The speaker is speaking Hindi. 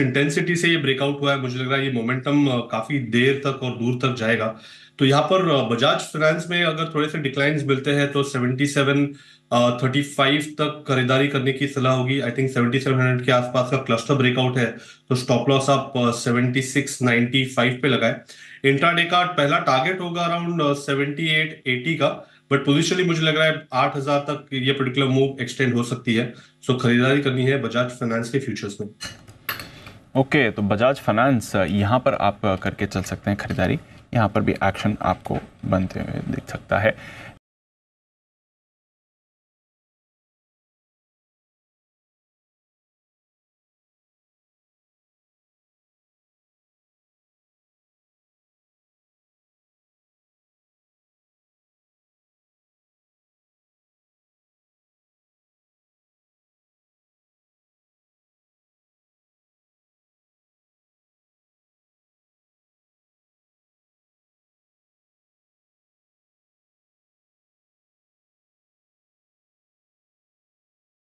इंटेंसिटी से ये ब्रेकआउट हुआ है मुझे लग रहा है ये मोमेंटम काफी देर तक और दूर तक जाएगा तो यहाँ पर बजाज फाइनेंस में अगर थोड़े से डिक्लाइंस मिलते हैं तो 77 35 तक खरीदारी करने की सलाह होगी आई थिंक 7700 के आसपास का क्लस्टर ब्रेकआउट है तो स्टॉप लॉस आप 7695 पे लगाए इंट्राडे का पहला टारगेट होगा अराउंड 7880 का बट पोजिशनली मुझे लग रहा है आठ तक ये पर्टिकुलर मूव एक्सटेंड हो सकती है सो खरीदारी करनी है बजाज फाइनेंस के फ्यूचर्स में ओके तो बजाज फाइनेंस यहाँ पर आप करके चल सकते हैं खरीदारी यहाँ पर भी एक्शन आपको बनते हुए दिख सकता है